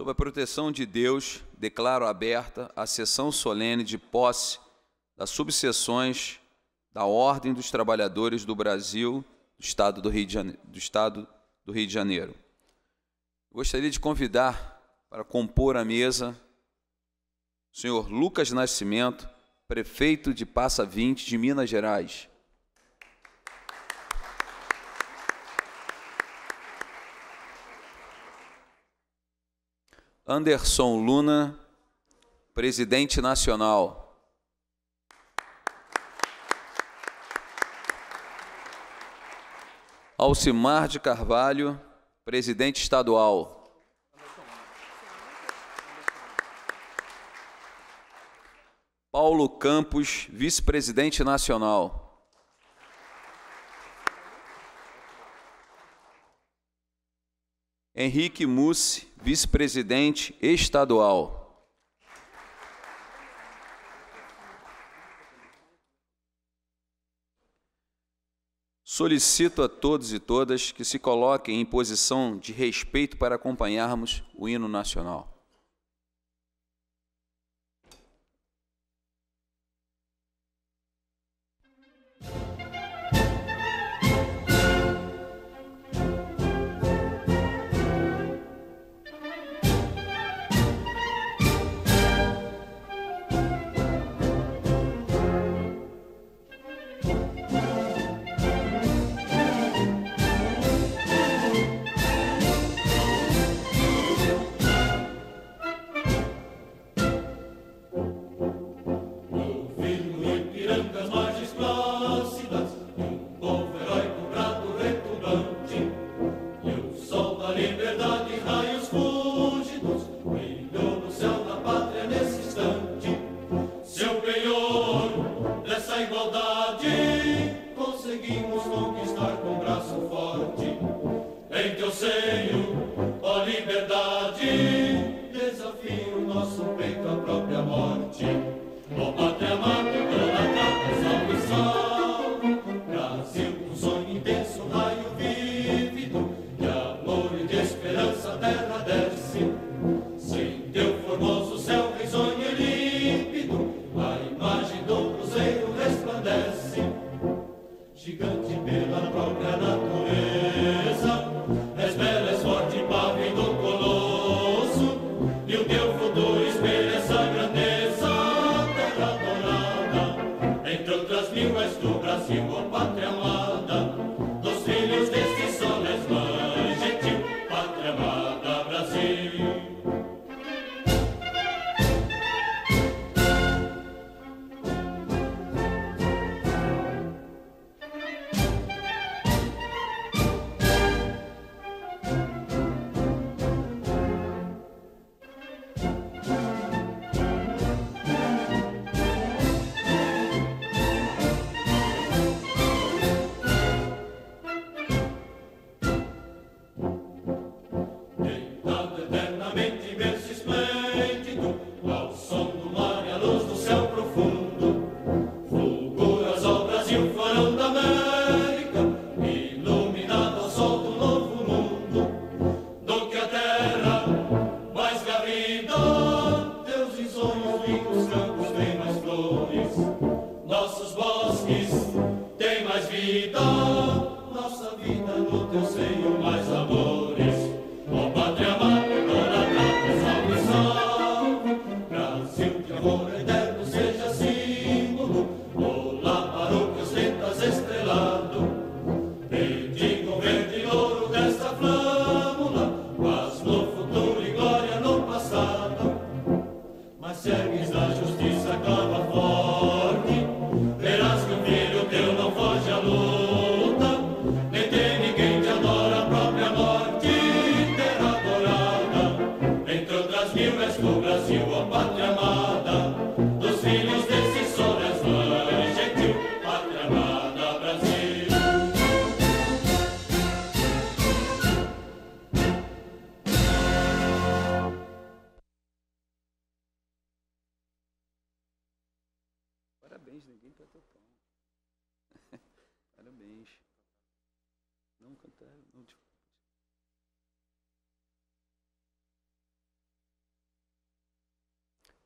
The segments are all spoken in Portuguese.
Sob a proteção de Deus, declaro aberta a sessão solene de posse das subseções da Ordem dos Trabalhadores do Brasil, do Estado do Rio de Janeiro. Do Estado do Rio de Janeiro. Gostaria de convidar para compor a mesa o senhor Lucas Nascimento, prefeito de Passa 20 de Minas Gerais. Anderson Luna, presidente nacional. Alcimar de Carvalho, presidente estadual. Paulo Campos, vice-presidente nacional. Henrique Mussi, vice-presidente estadual. Solicito a todos e todas que se coloquem em posição de respeito para acompanharmos o hino nacional.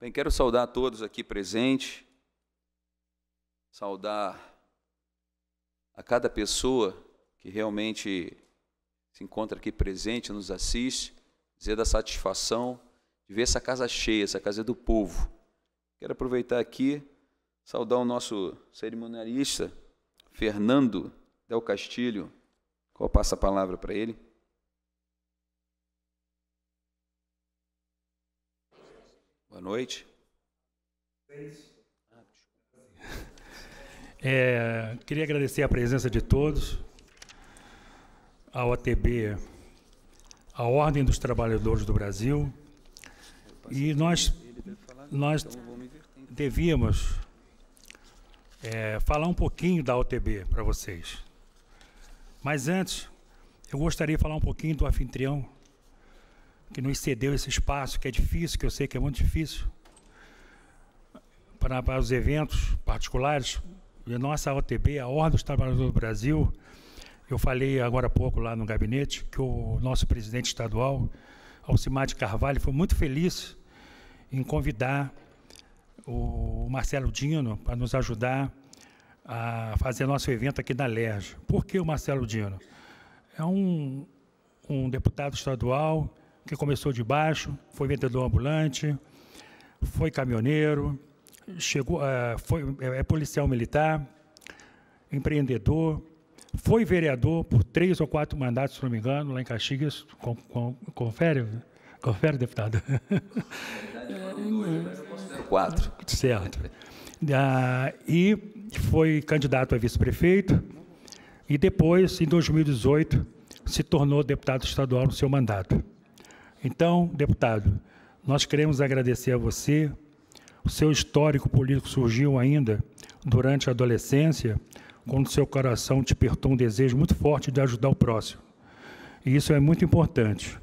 Bem, quero saudar todos aqui presentes, saudar a cada pessoa que realmente se encontra aqui presente, nos assiste, dizer da satisfação de ver essa casa cheia, essa casa é do povo. Quero aproveitar aqui, saudar o nosso cerimonialista, Fernando Del Castilho. Qual passa a palavra para ele? Boa noite. É, queria agradecer a presença de todos, a OTB, a Ordem dos Trabalhadores do Brasil, e nós, nós devíamos é, falar um pouquinho da OTB para vocês. Mas antes, eu gostaria de falar um pouquinho do anfitrião que nos cedeu esse espaço, que é difícil, que eu sei que é muito difícil, para, para os eventos particulares. E a nossa OTB, a Ordem dos Trabalhadores do Brasil, eu falei agora há pouco lá no gabinete que o nosso presidente estadual, Alcimar de Carvalho, foi muito feliz em convidar o Marcelo Dino para nos ajudar a fazer nosso evento aqui na LERJ. Por que o Marcelo Dino? É um, um deputado estadual que começou de baixo, foi vendedor ambulante, foi caminhoneiro, chegou, eh, foi, eh, é policial militar, empreendedor, foi vereador por três ou quatro mandatos, se não me engano, lá em Caxias. Com, com, confere, confere, deputado. Quatro. Certo. Ah, e foi candidato a vice-prefeito e depois, em 2018, se tornou deputado estadual no seu mandato. Então, deputado, nós queremos agradecer a você. O seu histórico político surgiu ainda durante a adolescência, quando seu coração te apertou um desejo muito forte de ajudar o próximo. E isso é muito importante.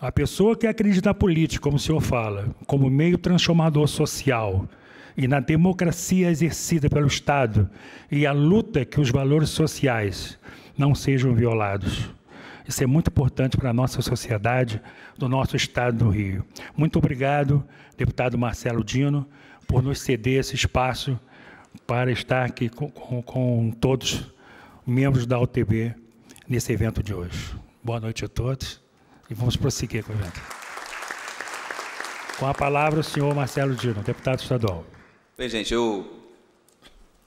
A pessoa que acredita na política, como o senhor fala, como meio transformador social e na democracia exercida pelo Estado e a luta que os valores sociais não sejam violados. Isso é muito importante para a nossa sociedade, do nosso Estado do Rio. Muito obrigado, deputado Marcelo Dino, por nos ceder esse espaço para estar aqui com, com, com todos os membros da UTB nesse evento de hoje. Boa noite a todos e vamos prosseguir com o evento. Com a palavra, o senhor Marcelo Dino, deputado estadual. Bem, gente, eu,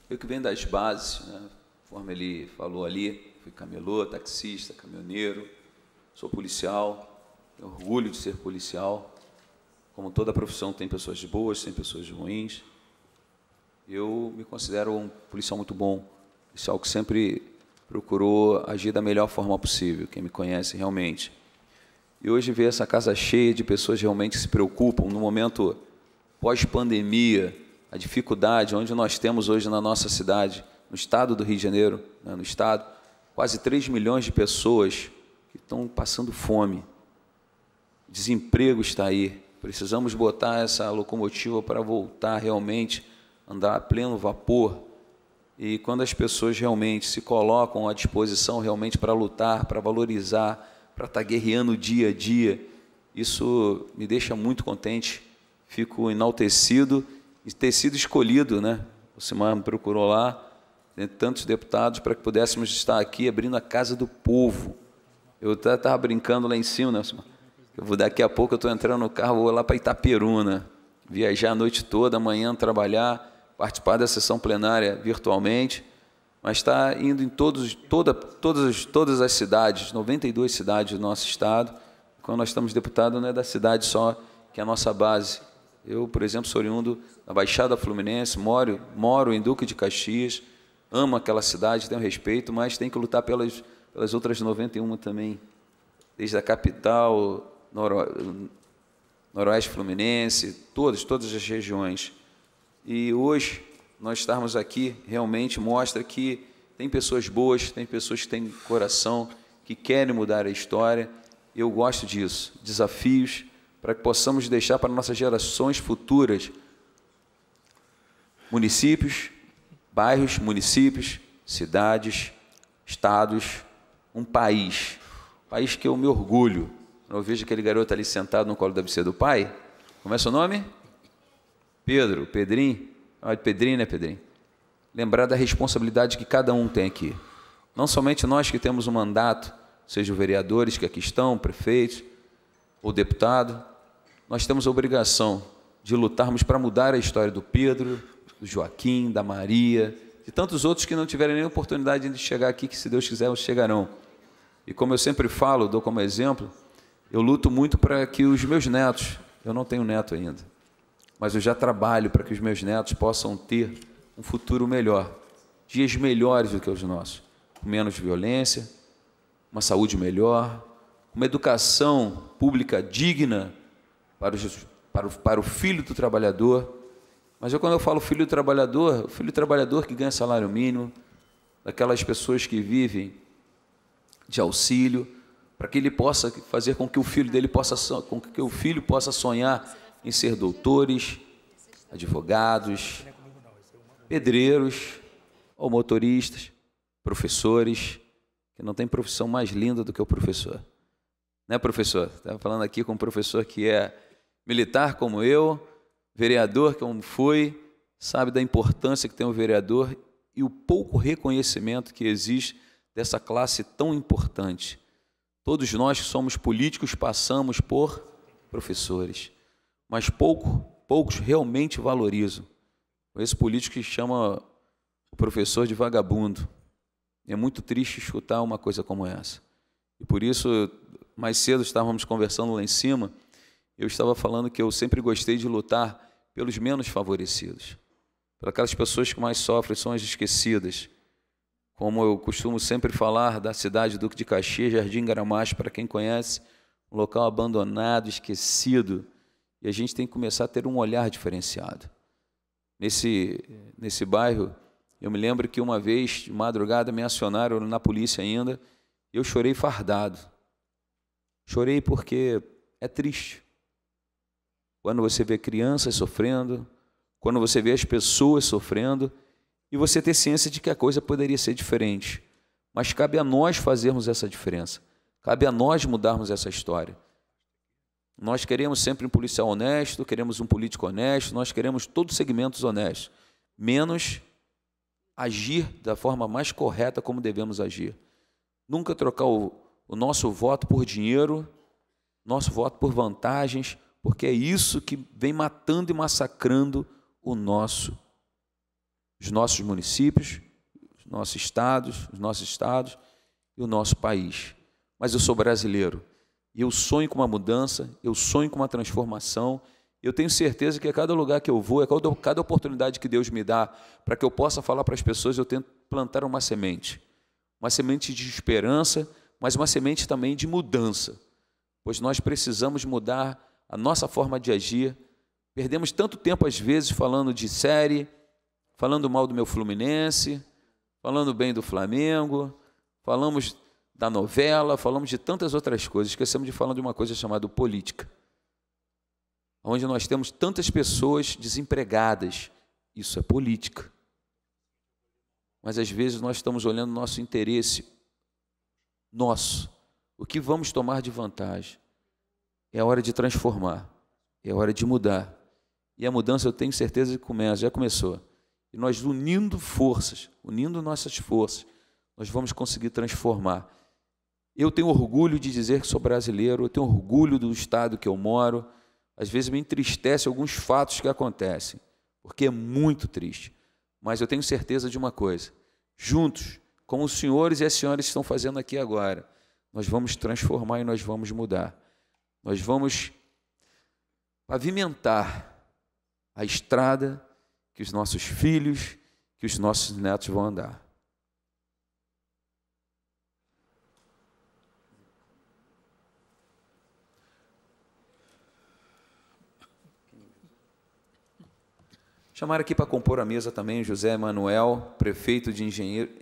eu que venho das bases, né, conforme ele falou ali, fui camelô, taxista, caminhoneiro, sou policial, tenho orgulho de ser policial. Como toda profissão tem pessoas boas, tem pessoas ruins. Eu me considero um policial muito bom, policial que sempre procurou agir da melhor forma possível, quem me conhece realmente. E hoje ver essa casa cheia de pessoas realmente que se preocupam no momento pós-pandemia, a dificuldade onde nós temos hoje na nossa cidade, no estado do Rio de Janeiro, né, no estado, quase 3 milhões de pessoas que estão passando fome. Desemprego está aí. Precisamos botar essa locomotiva para voltar realmente, andar a pleno vapor. E quando as pessoas realmente se colocam à disposição realmente para lutar, para valorizar, para estar tá guerreando dia a dia, isso me deixa muito contente. Fico enaltecido e ter sido escolhido, né? O Simar me procurou lá né, tantos deputados, para que pudéssemos estar aqui abrindo a casa do povo. Eu estava brincando lá em cima, né? Eu vou, daqui a pouco eu estou entrando no carro, vou lá para Itaperuna, né? viajar a noite toda, amanhã trabalhar, participar da sessão plenária virtualmente, mas está indo em todos, toda, todas, todas as cidades, 92 cidades do nosso estado. Quando nós estamos deputados, não é da cidade só que é a nossa base. Eu, por exemplo, sou oriundo da Baixada Fluminense, moro, moro em Duque de Caxias, amo aquela cidade, tenho respeito, mas tem que lutar pelas, pelas outras 91 também, desde a capital, noro, noroeste fluminense, todas, todas as regiões. E hoje nós estarmos aqui realmente mostra que tem pessoas boas, tem pessoas que têm coração, que querem mudar a história. Eu gosto disso. Desafios para que possamos deixar para nossas gerações futuras municípios, bairros, municípios, cidades, estados, um país. país que eu me orgulho. Eu vejo aquele garoto ali sentado no colo da bicicleta do pai. Como é seu nome? Pedro, Pedrinho. Ah, Pedrinho, né, Pedrinho? Lembrar da responsabilidade que cada um tem aqui. Não somente nós que temos um mandato, sejam vereadores que aqui estão, prefeitos ou deputado, nós temos a obrigação de lutarmos para mudar a história do Pedro, do Joaquim, da Maria, de tantos outros que não tiveram nem oportunidade de chegar aqui, que se Deus quiser chegarão. E como eu sempre falo, dou como exemplo, eu luto muito para que os meus netos, eu não tenho neto ainda, mas eu já trabalho para que os meus netos possam ter um futuro melhor, dias melhores do que os nossos, com menos violência, uma saúde melhor, uma educação pública digna para, os, para, o, para o filho do trabalhador mas eu, quando eu falo filho trabalhador, o filho trabalhador que ganha salário mínimo, daquelas pessoas que vivem de auxílio, para que ele possa fazer com que o filho dele possa com que o filho possa sonhar em ser doutores, advogados, pedreiros ou motoristas, professores, que não tem profissão mais linda do que o professor. Né, professor? Estava falando aqui com um professor que é militar como eu, vereador, como é foi, sabe da importância que tem o vereador e o pouco reconhecimento que existe dessa classe tão importante. Todos nós que somos políticos passamos por professores, mas pouco, poucos realmente valorizam. Esse político que chama o professor de vagabundo. É muito triste escutar uma coisa como essa. E por isso, mais cedo estávamos conversando lá em cima, eu estava falando que eu sempre gostei de lutar pelos menos favorecidos, para aquelas pessoas que mais sofrem, são as esquecidas. Como eu costumo sempre falar da cidade Duque de Caxias, Jardim Garamás, para quem conhece, um local abandonado, esquecido, e a gente tem que começar a ter um olhar diferenciado. Nesse, nesse bairro, eu me lembro que uma vez, de madrugada, me acionaram na polícia ainda, eu chorei fardado. Chorei porque é triste quando você vê crianças sofrendo, quando você vê as pessoas sofrendo, e você ter ciência de que a coisa poderia ser diferente. Mas cabe a nós fazermos essa diferença, cabe a nós mudarmos essa história. Nós queremos sempre um policial honesto, queremos um político honesto, nós queremos todos os segmentos honestos, menos agir da forma mais correta como devemos agir. Nunca trocar o, o nosso voto por dinheiro, nosso voto por vantagens, porque é isso que vem matando e massacrando o nosso, os nossos municípios, os nossos estados, os nossos estados e o nosso país. Mas eu sou brasileiro e eu sonho com uma mudança, eu sonho com uma transformação. Eu tenho certeza que a cada lugar que eu vou, a cada, cada oportunidade que Deus me dá para que eu possa falar para as pessoas, eu tento plantar uma semente, uma semente de esperança, mas uma semente também de mudança, pois nós precisamos mudar a nossa forma de agir. Perdemos tanto tempo, às vezes, falando de série, falando mal do meu Fluminense, falando bem do Flamengo, falamos da novela, falamos de tantas outras coisas, esquecemos de falar de uma coisa chamada política, onde nós temos tantas pessoas desempregadas. Isso é política. Mas às vezes nós estamos olhando nosso interesse, nosso, o que vamos tomar de vantagem. É a hora de transformar, é a hora de mudar. E a mudança eu tenho certeza que começa, já começou. E nós unindo forças, unindo nossas forças, nós vamos conseguir transformar. Eu tenho orgulho de dizer que sou brasileiro, eu tenho orgulho do estado que eu moro. Às vezes me entristece alguns fatos que acontecem, porque é muito triste. Mas eu tenho certeza de uma coisa: juntos, como os senhores e as senhoras estão fazendo aqui agora, nós vamos transformar e nós vamos mudar. Nós vamos pavimentar a estrada que os nossos filhos, que os nossos netos vão andar. Chamaram aqui para compor a mesa também José Manuel, prefeito de engenheiro,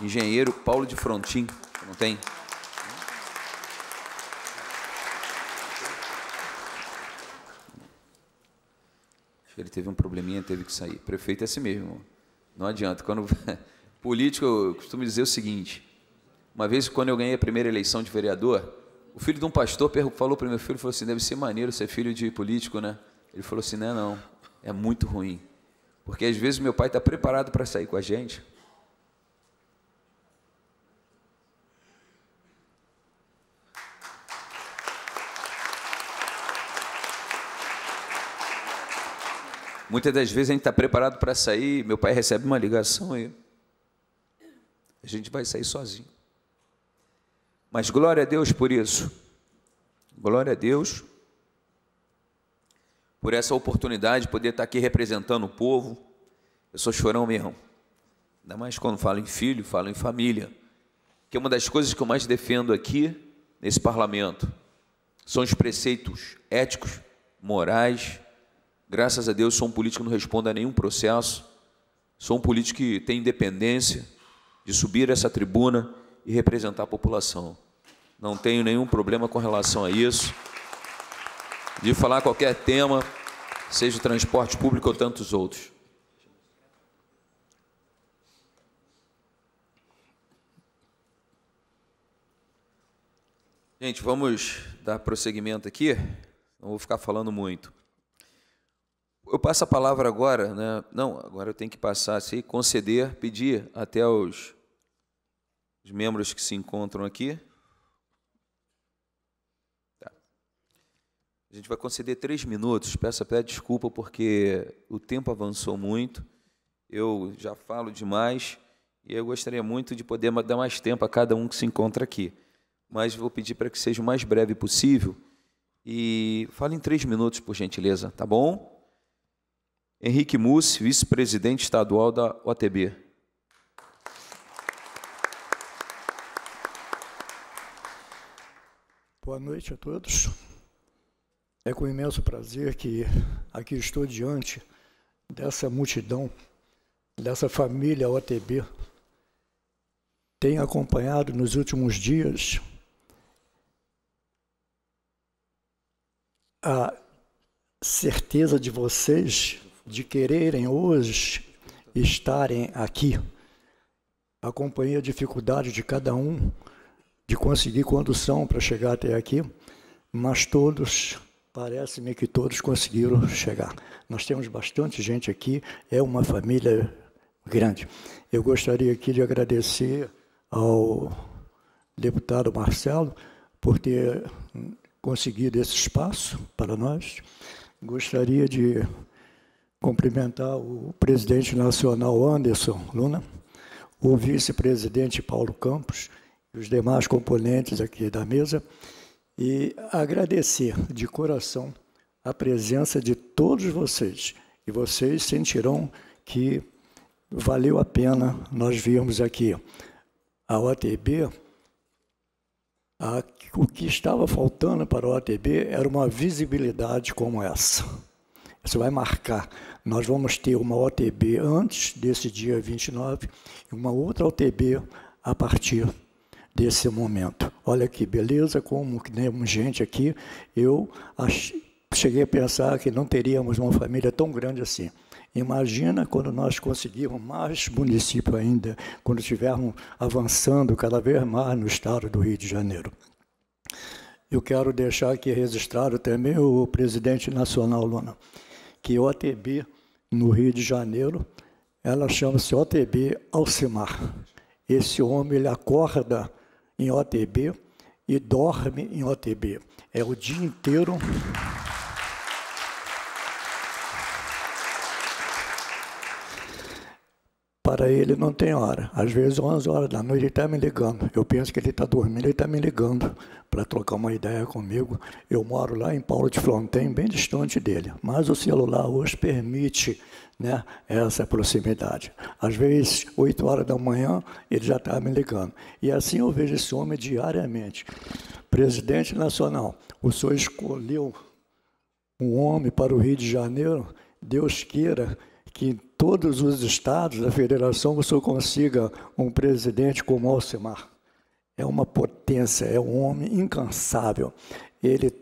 engenheiro Paulo de Frontin, não tem? ele teve um probleminha, teve que sair. Prefeito é assim mesmo. Não adianta. Quando político, eu costumo dizer o seguinte: uma vez quando eu ganhei a primeira eleição de vereador, o filho de um pastor falou para o meu filho, falou assim: deve ser maneiro ser filho de político, né? Ele falou assim: não, é, não, é muito ruim, porque às vezes meu pai está preparado para sair com a gente, Muitas das vezes a gente está preparado para sair, meu pai recebe uma ligação e a gente vai sair sozinho. Mas glória a Deus por isso. Glória a Deus por essa oportunidade de poder estar tá aqui representando o povo. Eu sou chorão mesmo. Ainda mais quando falo em filho, falo em família. Que é uma das coisas que eu mais defendo aqui nesse parlamento. São os preceitos éticos, morais Graças a Deus, sou um político que não responde a nenhum processo, sou um político que tem independência de subir essa tribuna e representar a população. Não tenho nenhum problema com relação a isso, de falar qualquer tema, seja o transporte público ou tantos outros. Gente, vamos dar prosseguimento aqui. Não vou ficar falando muito. Eu passo a palavra agora, né? Não, agora eu tenho que passar, se assim, conceder, pedir até os, os membros que se encontram aqui. Tá. A gente vai conceder três minutos. Peço até desculpa porque o tempo avançou muito. Eu já falo demais e eu gostaria muito de poder dar mais tempo a cada um que se encontra aqui. Mas vou pedir para que seja o mais breve possível. E fale em três minutos, por gentileza, tá bom? Henrique Mussi, vice-presidente estadual da OTB. Boa noite a todos. É com imenso prazer que aqui estou diante dessa multidão, dessa família OTB. Tenho acompanhado nos últimos dias a certeza de vocês de quererem hoje estarem aqui. Acompanhei a dificuldade de cada um de conseguir condução para chegar até aqui, mas todos, parece-me que todos conseguiram chegar. Nós temos bastante gente aqui, é uma família grande. Eu gostaria aqui de agradecer ao deputado Marcelo por ter conseguido esse espaço para nós. Gostaria de cumprimentar o presidente nacional Anderson Luna, o vice-presidente Paulo Campos e os demais componentes aqui da mesa e agradecer de coração a presença de todos vocês. E vocês sentirão que valeu a pena nós virmos aqui. A OTB, a, o que estava faltando para a OTB era uma visibilidade como essa. Isso vai marcar nós vamos ter uma OTB antes desse dia 29 e uma outra OTB a partir desse momento. Olha que beleza, como temos gente aqui. Eu cheguei a pensar que não teríamos uma família tão grande assim. Imagina quando nós conseguirmos mais município ainda, quando estivermos avançando cada vez mais no estado do Rio de Janeiro. Eu quero deixar aqui registrado também o presidente nacional, Luna que OTB no Rio de Janeiro, ela chama-se OTB Alcimar. Esse homem ele acorda em OTB e dorme em OTB. É o dia inteiro. Para ele não tem hora. Às vezes, 11 horas da noite, ele está me ligando. Eu penso que ele está dormindo, ele está me ligando para trocar uma ideia comigo. Eu moro lá em Paulo de Fronten, bem distante dele. Mas o celular hoje permite né, essa proximidade. Às vezes, 8 horas da manhã, ele já está me ligando. E assim eu vejo esse homem diariamente. Presidente Nacional, o senhor escolheu um homem para o Rio de Janeiro, Deus queira que em todos os estados da federação você consiga um presidente como Alcimar. É uma potência, é um homem incansável. Ele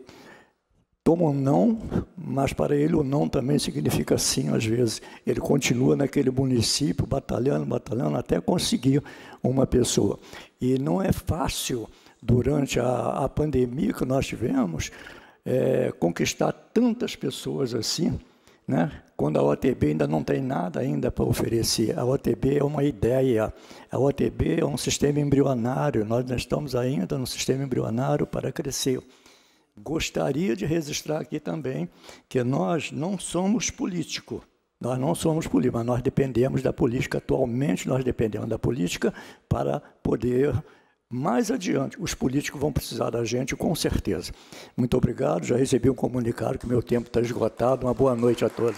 toma um não, mas para ele o não também significa sim às vezes. Ele continua naquele município batalhando, batalhando até conseguir uma pessoa. E não é fácil durante a, a pandemia que nós tivemos é, conquistar tantas pessoas assim né? quando a OTB ainda não tem nada ainda para oferecer. A OTB é uma ideia, a OTB é um sistema embrionário, nós estamos ainda no sistema embrionário para crescer. Gostaria de registrar aqui também que nós não somos político. Nós não somos político, mas nós dependemos da política, atualmente nós dependemos da política para poder mais adiante, os políticos vão precisar da gente, com certeza. Muito obrigado, já recebi um comunicado que meu tempo está esgotado. Uma boa noite a todos.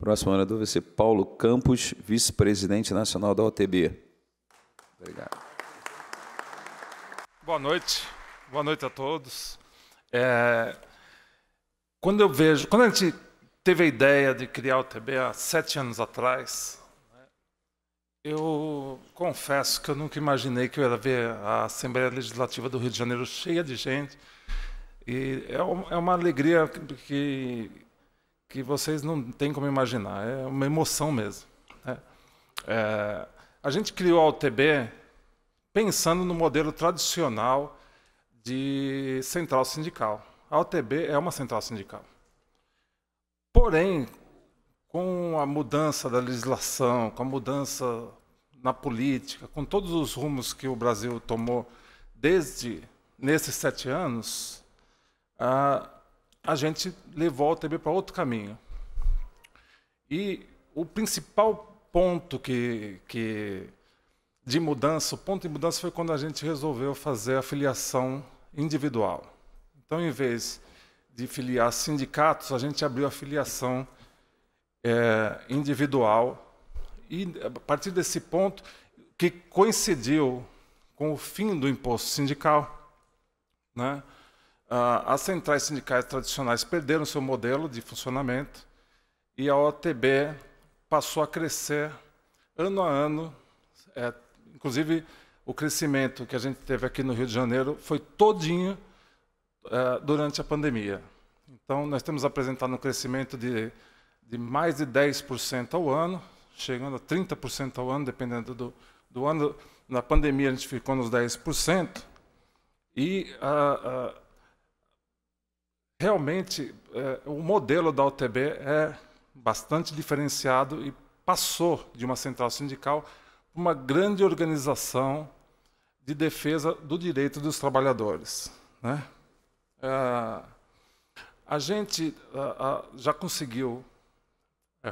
Próximo orador vai ser Paulo Campos, vice-presidente nacional da OTB. Obrigado. Boa noite, boa noite a todos. É, quando eu vejo, quando a gente teve a ideia de criar o TB há sete anos atrás, né? eu confesso que eu nunca imaginei que eu ia ver a Assembleia Legislativa do Rio de Janeiro cheia de gente. E é, é uma alegria que, que vocês não têm como imaginar. É uma emoção mesmo. Né? É, a gente criou a UTB pensando no modelo tradicional de central sindical. A UTB é uma central sindical. Porém, com a mudança da legislação, com a mudança na política, com todos os rumos que o Brasil tomou desde nesses sete anos, a, a gente levou a TB para outro caminho. E o principal ponto que, que de mudança, o ponto de mudança foi quando a gente resolveu fazer a filiação individual. Então, em vez de filiar sindicatos, a gente abriu a filiação é, individual. E a partir desse ponto, que coincidiu com o fim do imposto sindical, né? as centrais sindicais tradicionais perderam seu modelo de funcionamento e a OTB passou a crescer ano a ano. É, inclusive, o crescimento que a gente teve aqui no Rio de Janeiro foi todinho uh, durante a pandemia. Então, nós temos apresentado um crescimento de, de mais de 10% ao ano, chegando a 30% ao ano, dependendo do, do, ano. Na pandemia, a gente ficou nos 10%. E uh, uh, realmente, eh, o modelo da OTB é bastante diferenciado e passou de uma central sindical para uma grande organização de defesa do direito dos trabalhadores. Né? É, a gente é, é, já conseguiu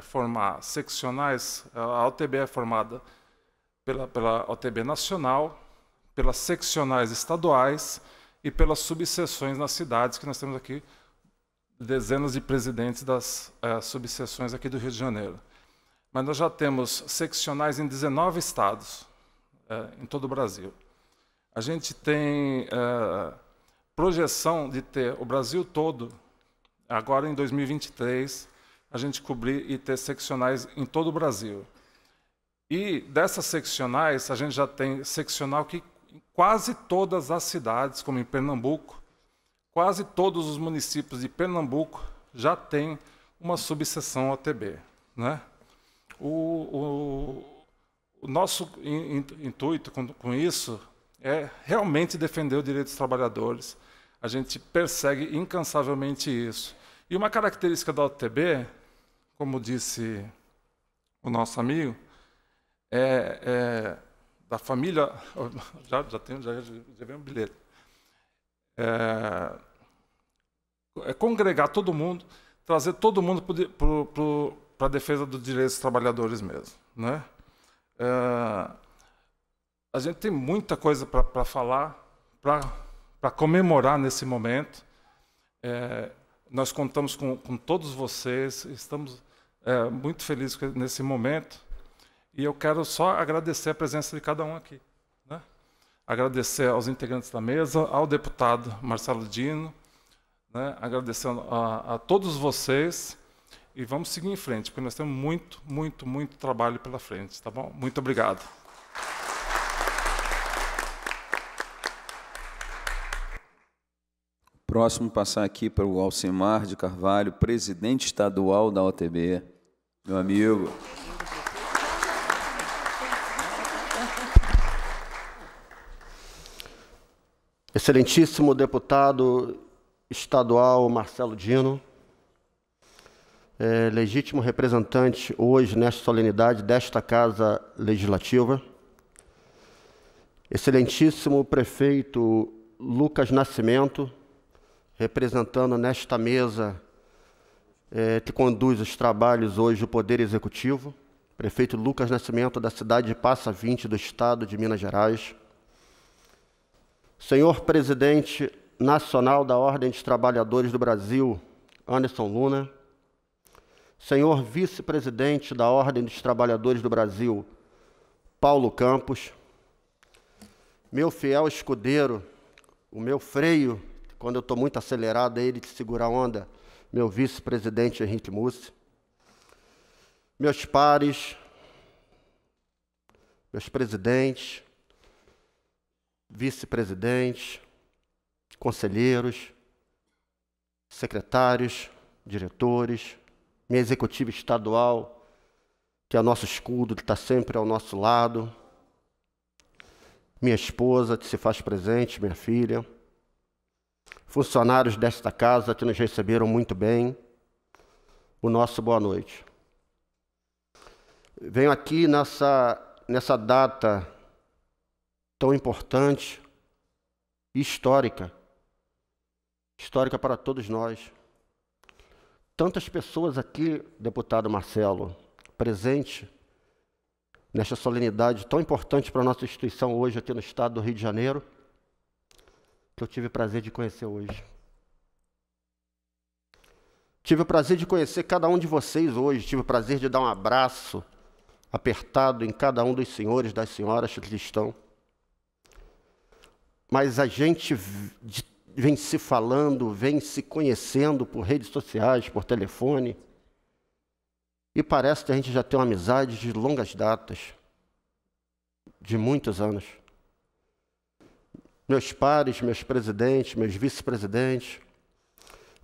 formar seccionais, a OTB é formada pela, pela OTB nacional, pelas seccionais estaduais e pelas subseções nas cidades, que nós temos aqui dezenas de presidentes das subseções aqui do Rio de Janeiro. Mas nós já temos seccionais em 19 estados, em todo o Brasil. A gente tem projeção de ter o Brasil todo, agora em 2023, a gente cobrir e ter seccionais em todo o Brasil. E dessas seccionais, a gente já tem seccional que quase todas as cidades, como em Pernambuco, quase todos os municípios de Pernambuco já têm uma subseção OTB. Né? O, o, o nosso intuito com, com isso é realmente defender o direito dos trabalhadores, a gente persegue incansavelmente isso. E uma característica da OTB, como disse o nosso amigo, é, é da família. Já, já, tenho, já, já veio um bilhete. É, é congregar todo mundo, trazer todo mundo para a defesa dos direitos dos trabalhadores mesmo. Né? É, a gente tem muita coisa para falar, para para comemorar nesse momento. É, nós contamos com, com, todos vocês, estamos é, muito felizes nesse momento. E eu quero só agradecer a presença de cada um aqui. Né? Agradecer aos integrantes da mesa, ao deputado Marcelo Dino, né? agradecendo a, a todos vocês e vamos seguir em frente, porque nós temos muito, muito, muito trabalho pela frente, tá bom? Muito obrigado. Próximo, passar aqui para o Alcimar de Carvalho, presidente estadual da OTB. Meu amigo. Excelentíssimo deputado estadual Marcelo Dino, é, legítimo representante hoje nesta solenidade desta Casa Legislativa, excelentíssimo prefeito Lucas Nascimento, representando nesta mesa é, que conduz os trabalhos hoje o Poder Executivo, prefeito Lucas Nascimento, da cidade de Passa 20, do estado de Minas Gerais. Senhor presidente nacional da Ordem dos Trabalhadores do Brasil, Anderson Luna. Senhor vice-presidente da Ordem dos Trabalhadores do Brasil, Paulo Campos. Meu fiel escudeiro, o meu freio quando eu estou muito acelerado, é ele que segura a onda. Meu vice-presidente Henrique Mussi. Meus pares, meus presidentes, vice-presidentes, conselheiros, secretários, diretores, minha executiva estadual, que é o nosso escudo, que está sempre ao nosso lado, minha esposa, que se faz presente, minha filha, funcionários desta casa que nos receberam muito bem. O nosso boa noite. Venho aqui nessa, nessa data tão importante e histórica histórica para todos nós. Tantas pessoas aqui, deputado Marcelo, presente nesta solenidade tão importante para a nossa instituição hoje aqui no estado do Rio de Janeiro que eu tive o prazer de conhecer hoje. Tive o prazer de conhecer cada um de vocês hoje, tive o prazer de dar um abraço apertado em cada um dos senhores, das senhoras que estão. Mas a gente vem se falando, vem se conhecendo por redes sociais, por telefone. E parece que a gente já tem uma amizade de longas datas, de muitos anos meus pares, meus presidentes, meus vice-presidentes.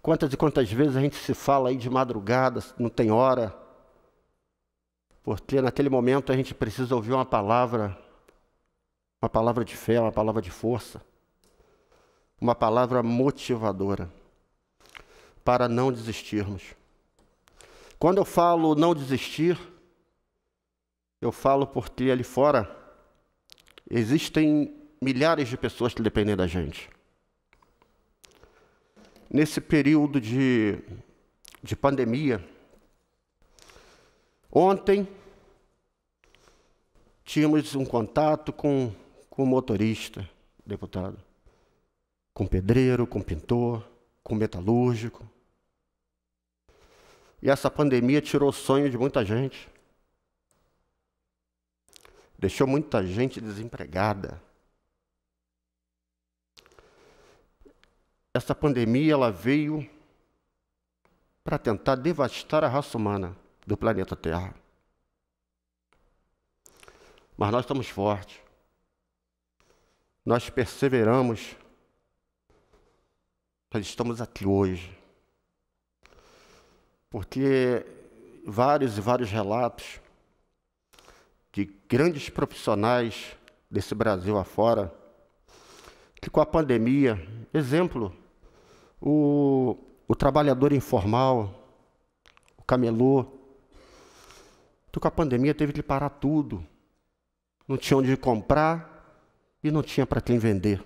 Quantas e quantas vezes a gente se fala aí de madrugada, não tem hora, porque naquele momento a gente precisa ouvir uma palavra, uma palavra de fé, uma palavra de força, uma palavra motivadora para não desistirmos. Quando eu falo não desistir, eu falo porque ali fora existem milhares de pessoas que dependem da gente. Nesse período de, de pandemia, ontem tínhamos um contato com, com motorista, deputado, com pedreiro, com pintor, com metalúrgico. E essa pandemia tirou o sonho de muita gente. Deixou muita gente desempregada. essa pandemia ela veio para tentar devastar a raça humana do planeta Terra. Mas nós estamos fortes. Nós perseveramos. Nós estamos aqui hoje. Porque vários e vários relatos de grandes profissionais desse Brasil afora, que com a pandemia, exemplo, o, o trabalhador informal, o camelô. Então, com a pandemia, teve que parar tudo. Não tinha onde comprar e não tinha para quem vender.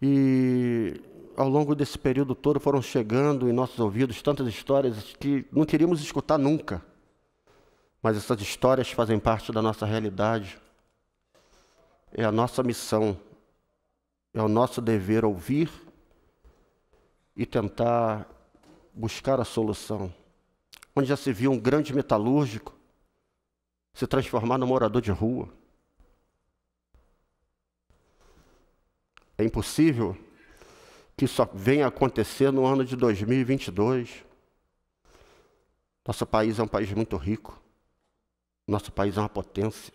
E ao longo desse período todo foram chegando em nossos ouvidos tantas histórias que não queríamos escutar nunca. Mas essas histórias fazem parte da nossa realidade. É a nossa missão é o nosso dever ouvir e tentar buscar a solução. Onde já se viu um grande metalúrgico se transformar num morador de rua. É impossível que isso venha acontecer no ano de 2022. Nosso país é um país muito rico. Nosso país é uma potência.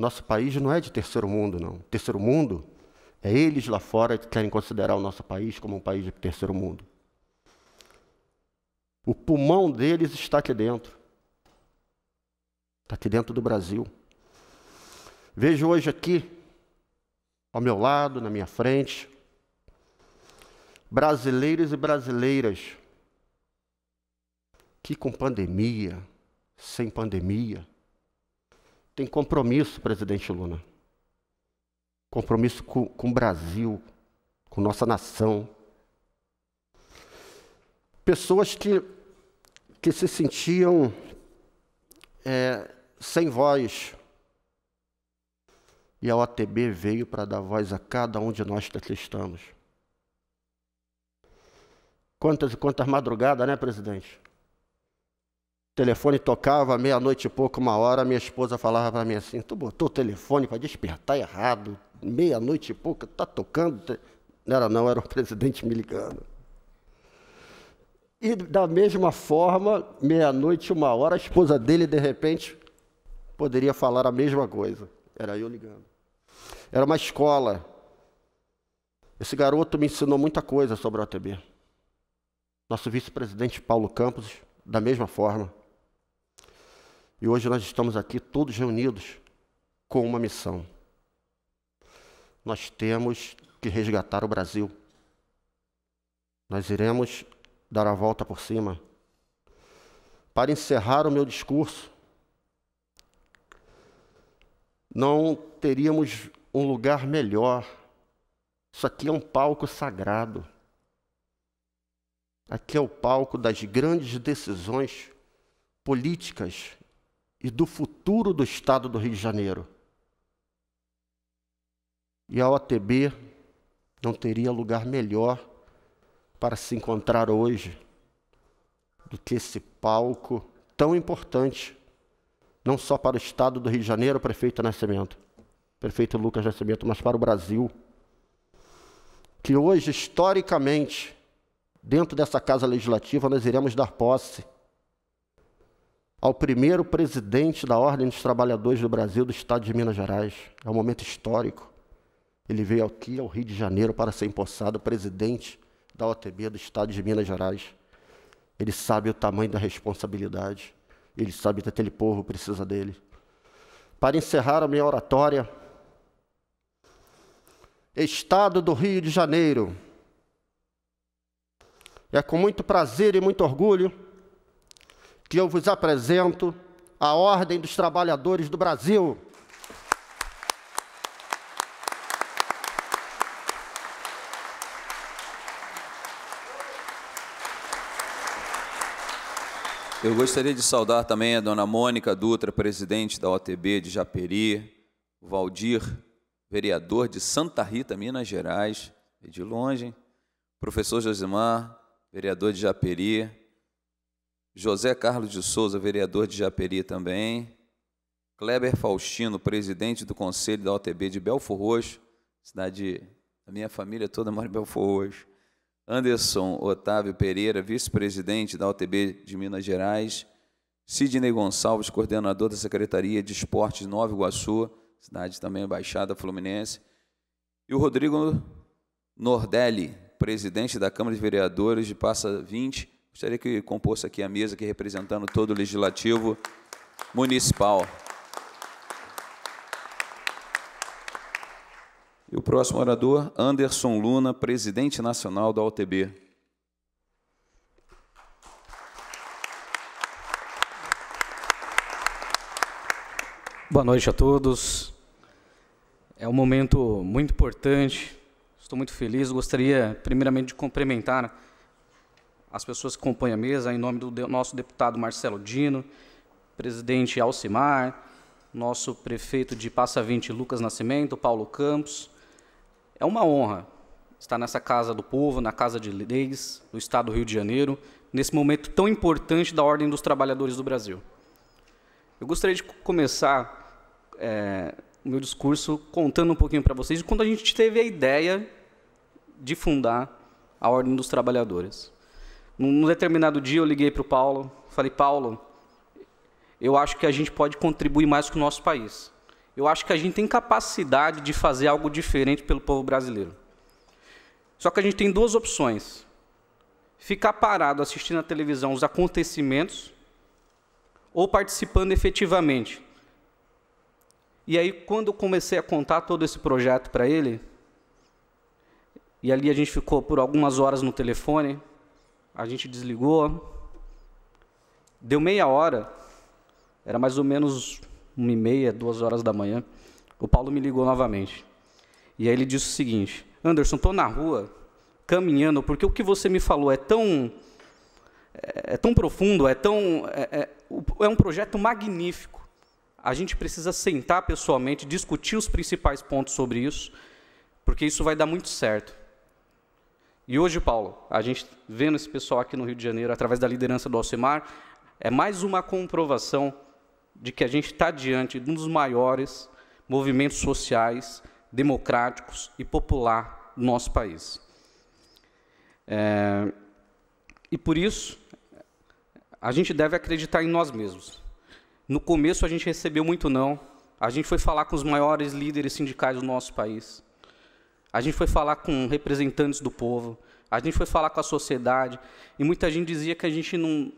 Nosso país não é de terceiro mundo, não. Terceiro mundo é eles lá fora que querem considerar o nosso país como um país de terceiro mundo. O pulmão deles está aqui dentro. Está aqui dentro do Brasil. Vejo hoje aqui, ao meu lado, na minha frente, brasileiros e brasileiras que com pandemia, sem pandemia, tem compromisso, presidente Lula. Compromisso com, com o Brasil, com nossa nação. Pessoas que, que se sentiam é, sem voz. E a OTB veio para dar voz a cada um de nós que aqui estamos. Quantas e quantas madrugadas, né, presidente? telefone tocava meia-noite e pouco, uma hora, minha esposa falava para mim assim: Tu botou o telefone para despertar errado, meia-noite e pouco, tá tocando. Não era, não, era o presidente me ligando. E da mesma forma, meia-noite, uma hora, a esposa dele, de repente, poderia falar a mesma coisa. Era eu ligando. Era uma escola. Esse garoto me ensinou muita coisa sobre a OTB. Nosso vice-presidente Paulo Campos, da mesma forma. E hoje nós estamos aqui todos reunidos com uma missão. Nós temos que resgatar o Brasil. Nós iremos dar a volta por cima. Para encerrar o meu discurso, não teríamos um lugar melhor. Isso aqui é um palco sagrado. Aqui é o palco das grandes decisões políticas e do futuro do Estado do Rio de Janeiro. E a OTB não teria lugar melhor para se encontrar hoje do que esse palco tão importante, não só para o Estado do Rio de Janeiro, prefeito Nascimento, prefeito Lucas Nascimento, mas para o Brasil, que hoje, historicamente, dentro dessa Casa Legislativa, nós iremos dar posse ao primeiro presidente da Ordem dos Trabalhadores do Brasil, do Estado de Minas Gerais. É um momento histórico. Ele veio aqui ao Rio de Janeiro para ser empossado presidente da OTB do Estado de Minas Gerais. Ele sabe o tamanho da responsabilidade. Ele sabe que aquele povo precisa dele. Para encerrar a minha oratória, Estado do Rio de Janeiro. É com muito prazer e muito orgulho que eu vos apresento a Ordem dos Trabalhadores do Brasil. Eu gostaria de saudar também a dona Mônica Dutra, presidente da OTB de Japeri, o Valdir, vereador de Santa Rita, Minas Gerais, é de longe, professor Josimar, vereador de Japeri, José Carlos de Souza, vereador de Japeri também. Kleber Faustino, presidente do Conselho da OTB de Belfor Roxo, cidade A minha família toda mora em Belfor Roxo. Anderson Otávio Pereira, vice-presidente da OTB de Minas Gerais. Sidney Gonçalves, coordenador da Secretaria de Esportes Nova Iguaçu, cidade também Baixada Fluminense. E o Rodrigo Nordelli, presidente da Câmara de Vereadores de Passa 20, Gostaria que compôs aqui a mesa, que representando todo o Legislativo Municipal. E o próximo orador, Anderson Luna, presidente nacional da OTB. Boa noite a todos. É um momento muito importante. Estou muito feliz. Gostaria, primeiramente, de cumprimentar as pessoas que compõem a mesa, em nome do nosso deputado Marcelo Dino, presidente Alcimar, nosso prefeito de Passa 20, Lucas Nascimento, Paulo Campos. É uma honra estar nessa casa do povo, na casa de leis do Estado do Rio de Janeiro, nesse momento tão importante da ordem dos trabalhadores do Brasil. Eu gostaria de começar é, o meu discurso contando um pouquinho para vocês de quando a gente teve a ideia de fundar a Ordem dos Trabalhadores. Num determinado dia eu liguei para o Paulo, falei, Paulo, eu acho que a gente pode contribuir mais com o nosso país. Eu acho que a gente tem capacidade de fazer algo diferente pelo povo brasileiro. Só que a gente tem duas opções: ficar parado assistindo à televisão os acontecimentos ou participando efetivamente. E aí, quando eu comecei a contar todo esse projeto para ele, e ali a gente ficou por algumas horas no telefone, a gente desligou. Deu meia hora, era mais ou menos uma e meia, duas horas da manhã. O Paulo me ligou novamente. E aí ele disse o seguinte: Anderson, estou na rua caminhando, porque o que você me falou é tão. É, é tão profundo, é tão. É, é, é um projeto magnífico. A gente precisa sentar pessoalmente, discutir os principais pontos sobre isso, porque isso vai dar muito certo. E hoje, Paulo, a gente vendo esse pessoal aqui no Rio de Janeiro, através da liderança do Alcimar, é mais uma comprovação de que a gente está diante de um dos maiores movimentos sociais, democráticos e popular do nosso país. É, e por isso, a gente deve acreditar em nós mesmos. No começo, a gente recebeu muito não, a gente foi falar com os maiores líderes sindicais do nosso país. A gente foi falar com representantes do povo, a gente foi falar com a sociedade, e muita gente dizia que a gente não,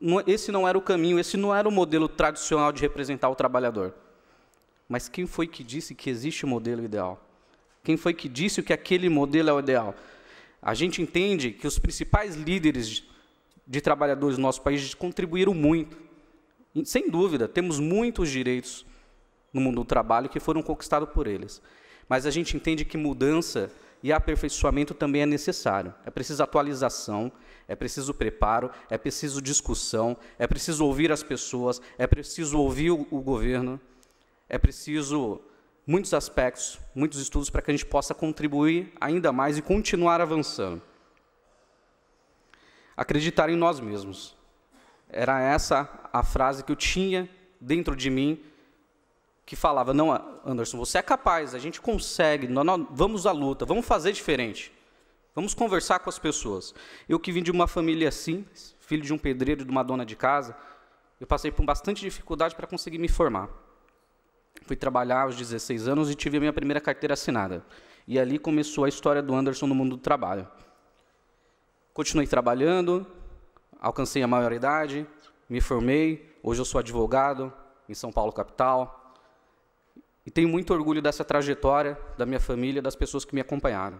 não esse não era o caminho, esse não era o modelo tradicional de representar o trabalhador. Mas quem foi que disse que existe o modelo ideal? Quem foi que disse que aquele modelo é o ideal? A gente entende que os principais líderes de trabalhadores do nosso país contribuíram muito. Sem dúvida, temos muitos direitos no mundo do trabalho que foram conquistados por eles. Mas a gente entende que mudança e aperfeiçoamento também é necessário. É preciso atualização, é preciso preparo, é preciso discussão, é preciso ouvir as pessoas, é preciso ouvir o, o governo, é preciso muitos aspectos, muitos estudos para que a gente possa contribuir ainda mais e continuar avançando. Acreditar em nós mesmos. Era essa a frase que eu tinha dentro de mim que falava: Não, Anderson, você é capaz, a gente consegue, nós, nós, vamos à luta, vamos fazer diferente, vamos conversar com as pessoas. Eu que vim de uma família simples, filho de um pedreiro e de uma dona de casa, eu passei por bastante dificuldade para conseguir me formar. Fui trabalhar aos 16 anos e tive a minha primeira carteira assinada. E ali começou a história do Anderson no mundo do trabalho. Continuei trabalhando, alcancei a maioridade, me formei, hoje eu sou advogado em São Paulo capital, e tenho muito orgulho dessa trajetória, da minha família, das pessoas que me acompanharam.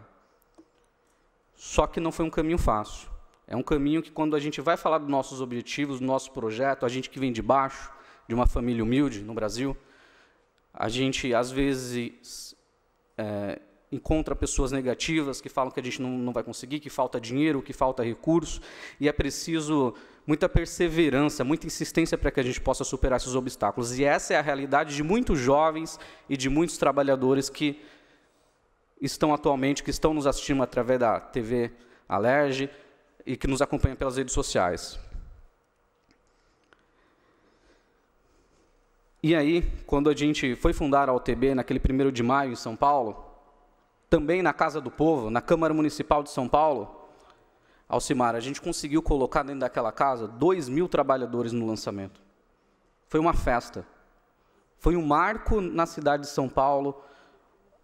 Só que não foi um caminho fácil. É um caminho que, quando a gente vai falar dos nossos objetivos, do nosso projeto, a gente que vem de baixo, de uma família humilde no Brasil, a gente, às vezes, é, encontra pessoas negativas que falam que a gente não, não vai conseguir, que falta dinheiro, que falta recurso, e é preciso muita perseverança, muita insistência para que a gente possa superar esses obstáculos. E essa é a realidade de muitos jovens e de muitos trabalhadores que estão atualmente, que estão nos assistindo através da TV Alerge e que nos acompanham pelas redes sociais. E aí, quando a gente foi fundar a UTB naquele primeiro de maio em São Paulo, também na Casa do Povo, na Câmara Municipal de São Paulo, Alcimar, a gente conseguiu colocar dentro daquela casa 2 mil trabalhadores no lançamento. Foi uma festa. Foi um marco na cidade de São Paulo,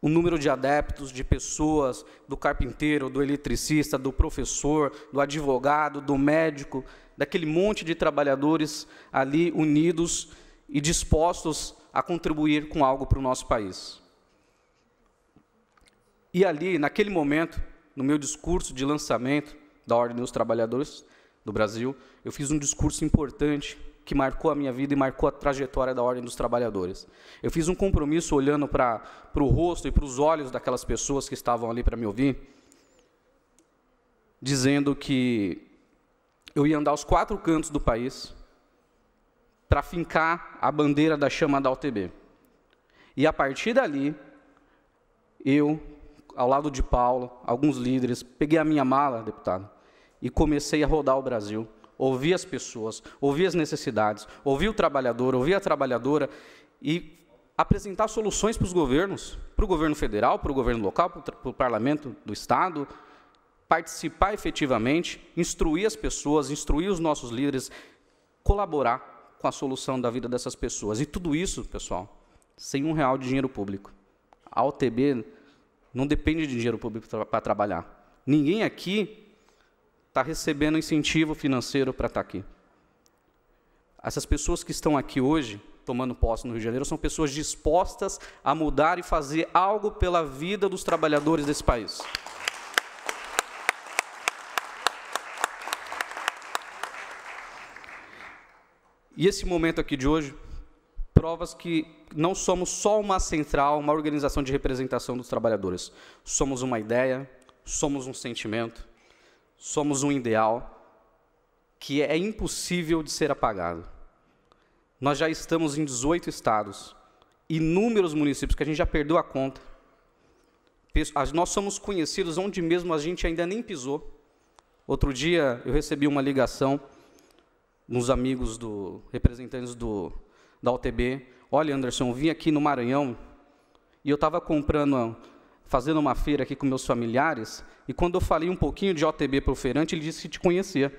o número de adeptos, de pessoas, do carpinteiro, do eletricista, do professor, do advogado, do médico, daquele monte de trabalhadores ali unidos e dispostos a contribuir com algo para o nosso país. E ali, naquele momento, no meu discurso de lançamento da Ordem dos Trabalhadores do Brasil, eu fiz um discurso importante que marcou a minha vida e marcou a trajetória da Ordem dos Trabalhadores. Eu fiz um compromisso olhando para o rosto e para os olhos daquelas pessoas que estavam ali para me ouvir, dizendo que eu ia andar aos quatro cantos do país para fincar a bandeira da chama da UTB. E a partir dali, eu ao lado de Paulo, alguns líderes, peguei a minha mala, deputado, e comecei a rodar o Brasil. Ouvi as pessoas, ouvi as necessidades, ouvi o trabalhador, ouvi a trabalhadora e apresentar soluções para os governos, para o governo federal, para o governo local, para o parlamento do Estado, participar efetivamente, instruir as pessoas, instruir os nossos líderes, colaborar com a solução da vida dessas pessoas. E tudo isso, pessoal, sem um real de dinheiro público. A OTB não depende de dinheiro público para trabalhar. Ninguém aqui está recebendo incentivo financeiro para estar tá aqui. Essas pessoas que estão aqui hoje, tomando posse no Rio de Janeiro, são pessoas dispostas a mudar e fazer algo pela vida dos trabalhadores desse país. E esse momento aqui de hoje provas que não somos só uma central, uma organização de representação dos trabalhadores. Somos uma ideia, somos um sentimento, somos um ideal que é impossível de ser apagado. Nós já estamos em 18 estados, inúmeros municípios que a gente já perdeu a conta. Nós somos conhecidos onde mesmo a gente ainda nem pisou. Outro dia eu recebi uma ligação uns amigos do representantes do da UTB, olha Anderson, eu vim aqui no Maranhão e eu estava comprando, fazendo uma feira aqui com meus familiares, e quando eu falei um pouquinho de OTB para o feirante, ele disse que te conhecia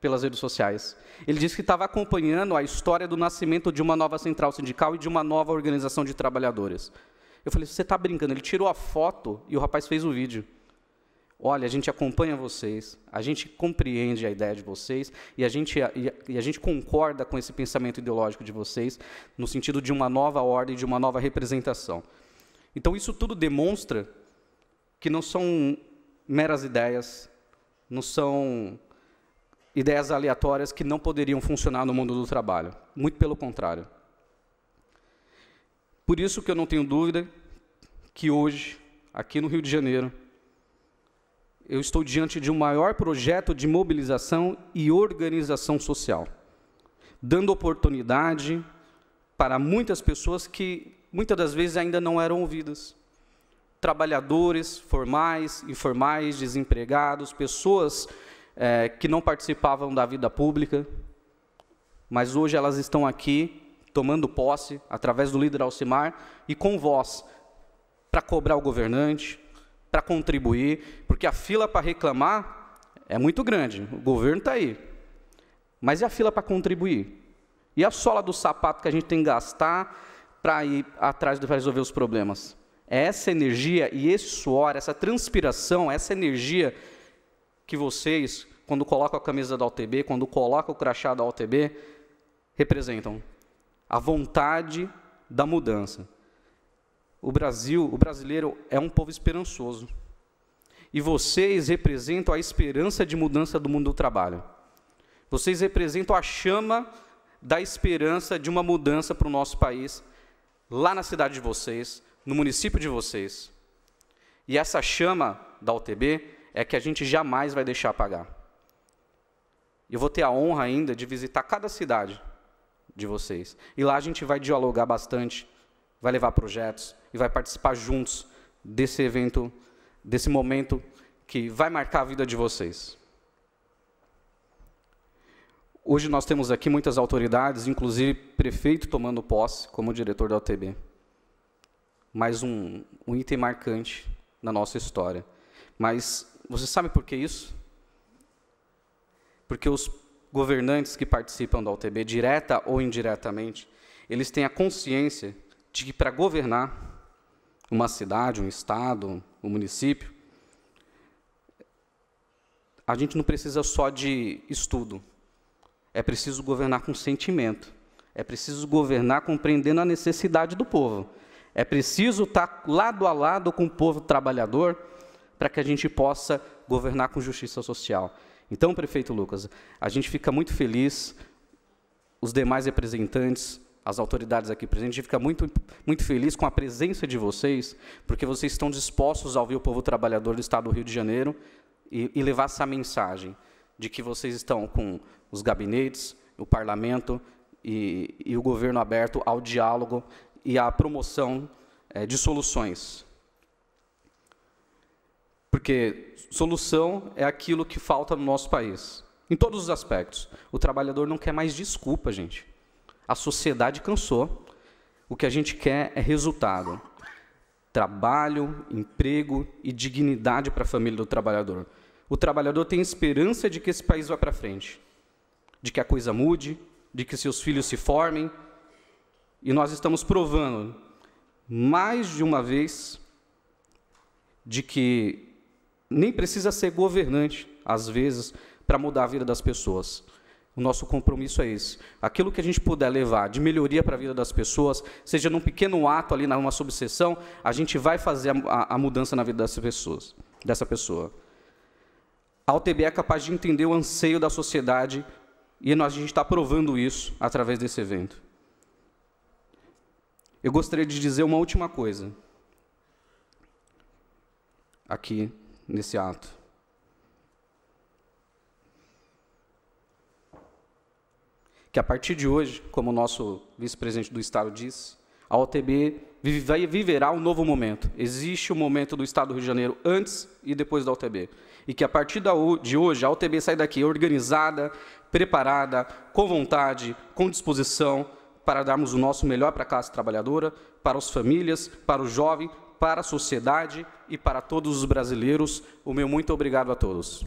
pelas redes sociais. Ele disse que estava acompanhando a história do nascimento de uma nova central sindical e de uma nova organização de trabalhadores. Eu falei, você está brincando? Ele tirou a foto e o rapaz fez o vídeo olha, a gente acompanha vocês, a gente compreende a ideia de vocês e a gente, e a, e a gente concorda com esse pensamento ideológico de vocês no sentido de uma nova ordem, de uma nova representação. Então, isso tudo demonstra que não são meras ideias, não são ideias aleatórias que não poderiam funcionar no mundo do trabalho. Muito pelo contrário. Por isso que eu não tenho dúvida que hoje, aqui no Rio de Janeiro, eu estou diante de um maior projeto de mobilização e organização social, dando oportunidade para muitas pessoas que muitas das vezes ainda não eram ouvidas. Trabalhadores formais, informais, desempregados, pessoas é, que não participavam da vida pública, mas hoje elas estão aqui tomando posse através do líder Alcimar e com voz para cobrar o governante, para contribuir, porque a fila para reclamar é muito grande, o governo está aí. Mas e a fila para contribuir? E a sola do sapato que a gente tem que gastar para ir atrás de resolver os problemas? É essa energia e esse suor, essa transpiração, essa energia que vocês, quando colocam a camisa da Otb, quando colocam o crachá da Otb, representam a vontade da mudança o Brasil, o brasileiro é um povo esperançoso. E vocês representam a esperança de mudança do mundo do trabalho. Vocês representam a chama da esperança de uma mudança para o nosso país, lá na cidade de vocês, no município de vocês. E essa chama da UTB é que a gente jamais vai deixar apagar. Eu vou ter a honra ainda de visitar cada cidade de vocês. E lá a gente vai dialogar bastante vai levar projetos e vai participar juntos desse evento, desse momento que vai marcar a vida de vocês. Hoje nós temos aqui muitas autoridades, inclusive prefeito tomando posse como diretor da UTB. Mais um, um item marcante na nossa história. Mas você sabe por que isso? Porque os governantes que participam da UTB, direta ou indiretamente, eles têm a consciência de que para governar uma cidade, um estado, um município, a gente não precisa só de estudo. É preciso governar com sentimento. É preciso governar compreendendo a necessidade do povo. É preciso estar lado a lado com o povo trabalhador para que a gente possa governar com justiça social. Então, prefeito Lucas, a gente fica muito feliz, os demais representantes, as autoridades aqui presentes, a gente fica muito, muito feliz com a presença de vocês, porque vocês estão dispostos a ouvir o povo trabalhador do Estado do Rio de Janeiro e, e levar essa mensagem de que vocês estão com os gabinetes, o parlamento e, e o governo aberto ao diálogo e à promoção é, de soluções. Porque solução é aquilo que falta no nosso país, em todos os aspectos. O trabalhador não quer mais desculpa, gente. A sociedade cansou. O que a gente quer é resultado. Trabalho, emprego e dignidade para a família do trabalhador. O trabalhador tem esperança de que esse país vá para frente, de que a coisa mude, de que seus filhos se formem. E nós estamos provando, mais de uma vez, de que nem precisa ser governante, às vezes, para mudar a vida das pessoas. O nosso compromisso é esse. Aquilo que a gente puder levar de melhoria para a vida das pessoas, seja num pequeno ato ali, numa subseção, a gente vai fazer a, a, a mudança na vida dessas pessoas, dessa pessoa. A UTB é capaz de entender o anseio da sociedade e nós, a gente está provando isso através desse evento. Eu gostaria de dizer uma última coisa aqui nesse ato. que a partir de hoje, como o nosso vice-presidente do Estado disse, a OTB viverá um novo momento. Existe o um momento do Estado do Rio de Janeiro antes e depois da OTB. E que a partir de hoje, a OTB sai daqui organizada, preparada, com vontade, com disposição, para darmos o nosso melhor para a classe trabalhadora, para as famílias, para o jovem, para a sociedade e para todos os brasileiros. O meu muito obrigado a todos.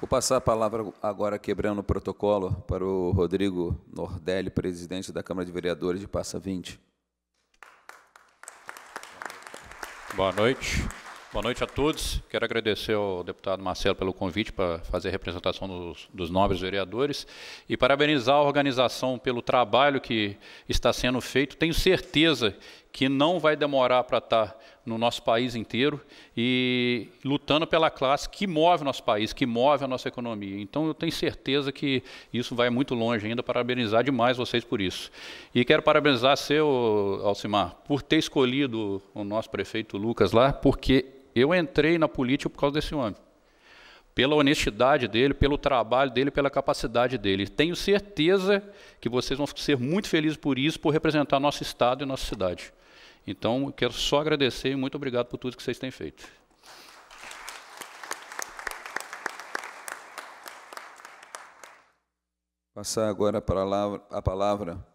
Vou passar a palavra agora, quebrando o protocolo, para o Rodrigo Nordelli, presidente da Câmara de Vereadores de Passa 20. Boa noite. Boa noite a todos. Quero agradecer ao deputado Marcelo pelo convite para fazer a representação dos, dos nobres vereadores e parabenizar a organização pelo trabalho que está sendo feito. Tenho certeza que não vai demorar para estar tá no nosso país inteiro e lutando pela classe que move nosso país, que move a nossa economia. Então eu tenho certeza que isso vai muito longe ainda. Parabenizar demais vocês por isso. E quero parabenizar seu Alcimar por ter escolhido o nosso prefeito Lucas lá, porque eu entrei na política por causa desse homem. Pela honestidade dele, pelo trabalho dele, pela capacidade dele. Tenho certeza que vocês vão ser muito felizes por isso, por representar nosso estado e nossa cidade. Então, eu quero só agradecer e muito obrigado por tudo que vocês têm feito. Passar agora a palavra, a palavra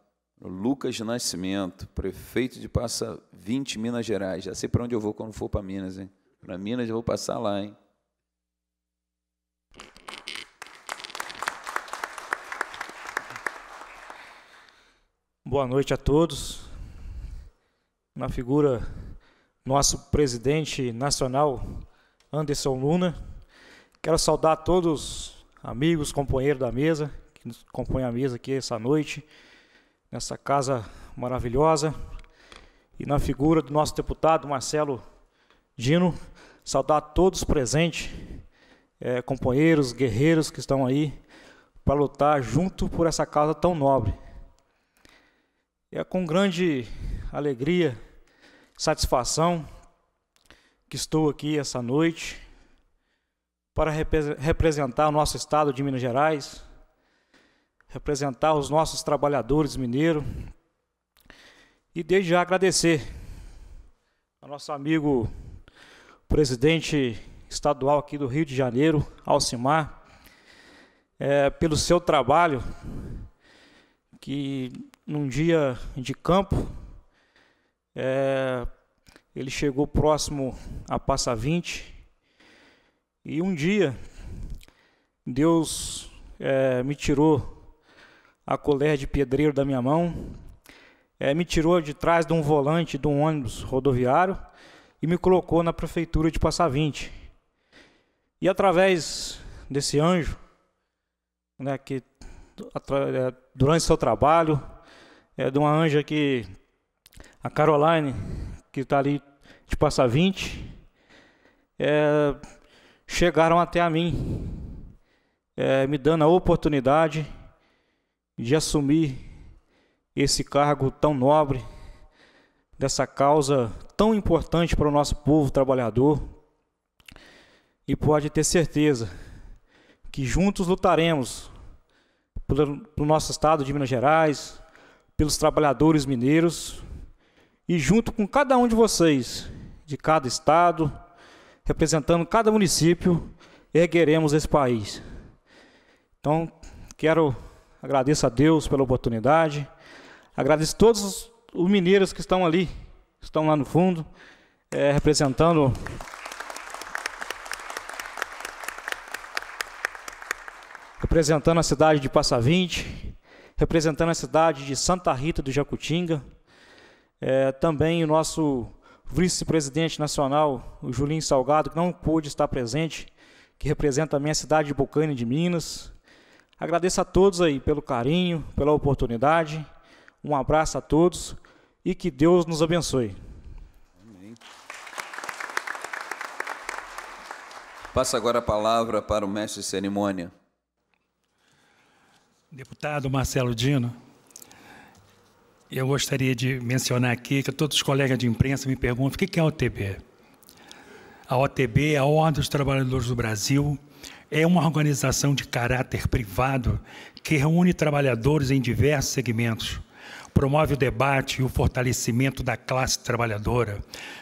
Lucas Nascimento, prefeito de Passa 20, Minas Gerais. Já sei para onde eu vou quando for para Minas, hein? Para Minas eu vou passar lá, hein? Boa noite a todos na figura nosso presidente nacional, Anderson Luna. Quero saudar todos amigos, companheiros da mesa, que nos compõem a mesa aqui essa noite, nessa casa maravilhosa. E na figura do nosso deputado Marcelo Dino, saudar todos presentes, é, companheiros, guerreiros que estão aí para lutar junto por essa causa tão nobre. É com grande alegria, satisfação que estou aqui essa noite para representar o nosso estado de Minas Gerais, representar os nossos trabalhadores mineiros e desde já agradecer ao nosso amigo presidente estadual aqui do Rio de Janeiro, Alcimar, é, pelo seu trabalho que num dia de campo é, ele chegou próximo a Passa 20 e um dia Deus é, me tirou a colher de pedreiro da minha mão, é, me tirou de trás de um volante de um ônibus rodoviário e me colocou na prefeitura de Passa 20. E através desse anjo, né, que é, durante seu trabalho, é de uma anja que a Caroline, que está ali de passar 20, é, chegaram até a mim, é, me dando a oportunidade de assumir esse cargo tão nobre, dessa causa tão importante para o nosso povo trabalhador. E pode ter certeza que juntos lutaremos pelo, pelo nosso estado de Minas Gerais, pelos trabalhadores mineiros e junto com cada um de vocês, de cada estado, representando cada município, ergueremos esse país. Então, quero agradeço a Deus pela oportunidade, agradeço a todos os mineiros que estão ali, que estão lá no fundo, é, representando. Representando a cidade de Passa 20, representando a cidade de Santa Rita do Jacutinga, é, também o nosso vice-presidente nacional, o Julinho Salgado, que não pôde estar presente, que representa a minha cidade de Bucane de Minas. Agradeço a todos aí pelo carinho, pela oportunidade. Um abraço a todos e que Deus nos abençoe. Amém. Passa agora a palavra para o mestre de cerimônia. Deputado Marcelo Dino. Eu gostaria de mencionar aqui que todos os colegas de imprensa me perguntam o que é a OTB. A OTB é a Ordem dos Trabalhadores do Brasil, é uma organização de caráter privado que reúne trabalhadores em diversos segmentos, promove o debate e o fortalecimento da classe trabalhadora,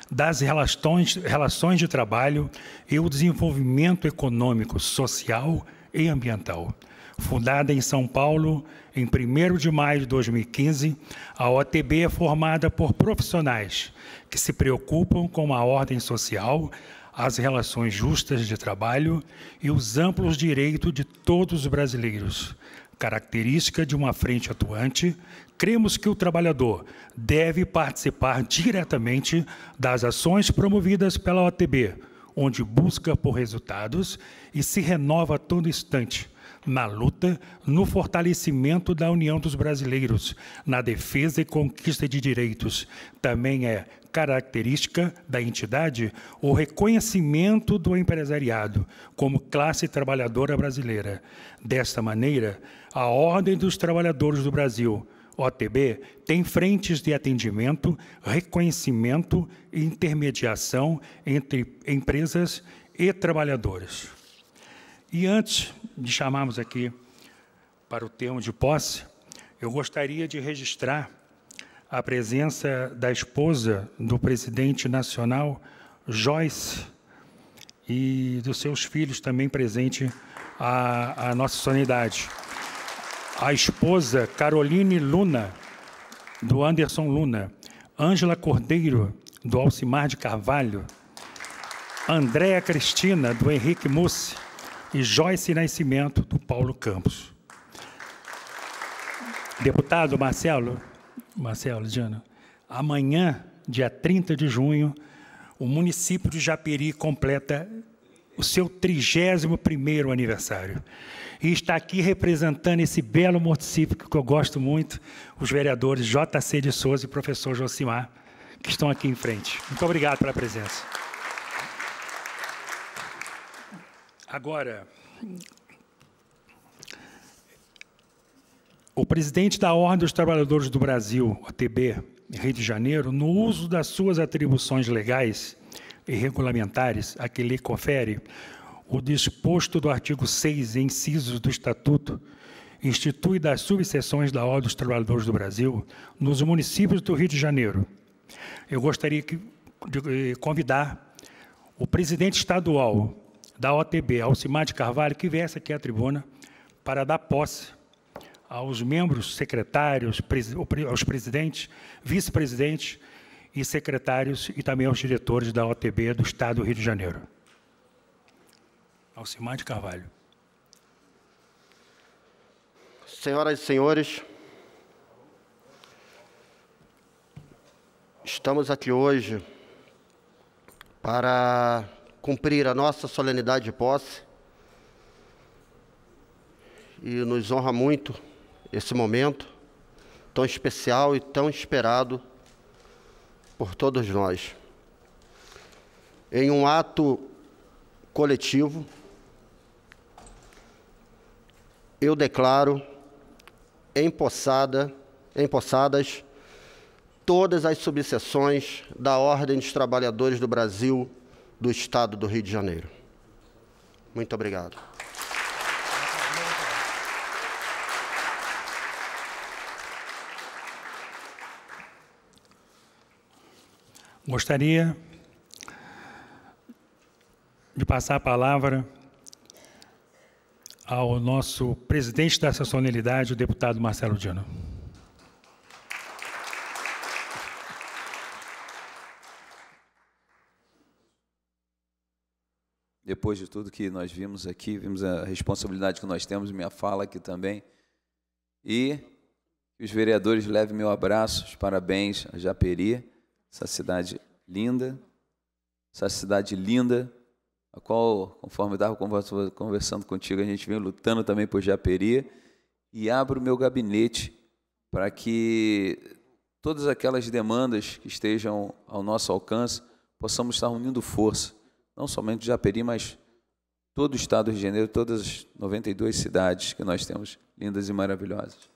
das relações, relações de trabalho e o desenvolvimento econômico, social e ambiental. Fundada em São Paulo em 1 de maio de 2015, a OTB é formada por profissionais que se preocupam com a ordem social, as relações justas de trabalho e os amplos direitos de todos os brasileiros. Característica de uma frente atuante, cremos que o trabalhador deve participar diretamente das ações promovidas pela OTB, onde busca por resultados e se renova a todo instante, na luta, no fortalecimento da união dos brasileiros, na defesa e conquista de direitos. Também é característica da entidade o reconhecimento do empresariado como classe trabalhadora brasileira. Desta maneira, a Ordem dos Trabalhadores do Brasil, OTB tem frentes de atendimento, reconhecimento e intermediação entre empresas e trabalhadores. E antes de chamarmos aqui para o termo de posse, eu gostaria de registrar a presença da esposa do presidente nacional, Joyce, e dos seus filhos também presente à, à nossa sanidade. A esposa Caroline Luna, do Anderson Luna, Ângela Cordeiro, do Alcimar de Carvalho, Andréa Cristina, do Henrique Mussi, e Joyce Nascimento, do Paulo Campos. Deputado Marcelo, Marcelo, Diana, amanhã, dia 30 de junho, o município de Japeri completa o seu 31º aniversário. E está aqui representando esse belo município que eu gosto muito, os vereadores JC de Souza e professor Josimar, que estão aqui em frente. Muito obrigado pela presença. Agora, o presidente da Ordem dos Trabalhadores do Brasil, OTB, Rio de Janeiro, no uso das suas atribuições legais e regulamentares a que lhe confere o disposto do artigo 6, incisos do Estatuto, institui das subseções da Ordem dos Trabalhadores do Brasil nos municípios do Rio de Janeiro. Eu gostaria de eh, convidar o presidente estadual da OTB, Alcimar de Carvalho, que viesse aqui à tribuna para dar posse aos membros, secretários, aos presidentes, vice-presidentes e secretários e também aos diretores da OTB do Estado do Rio de Janeiro. Alcimar de Carvalho. Senhoras e senhores, estamos aqui hoje para cumprir a nossa solenidade de posse. E nos honra muito esse momento tão especial e tão esperado por todos nós. Em um ato coletivo, eu declaro empossada, empossadas todas as subseções da Ordem dos Trabalhadores do Brasil do Estado do Rio de Janeiro. Muito obrigado. Gostaria de passar a palavra ao nosso presidente da Sessonalidade, o deputado Marcelo Dino. depois de tudo que nós vimos aqui, vimos a responsabilidade que nós temos, minha fala aqui também. E os vereadores levem meu abraço, os parabéns a Japeri, essa cidade linda, essa cidade linda, a qual, conforme estava conversando contigo, a gente vem lutando também por Japeri, e abro o meu gabinete para que todas aquelas demandas que estejam ao nosso alcance possamos estar unindo força não somente Japeri, mas todo o estado do Rio de Janeiro, todas as 92 cidades que nós temos lindas e maravilhosas.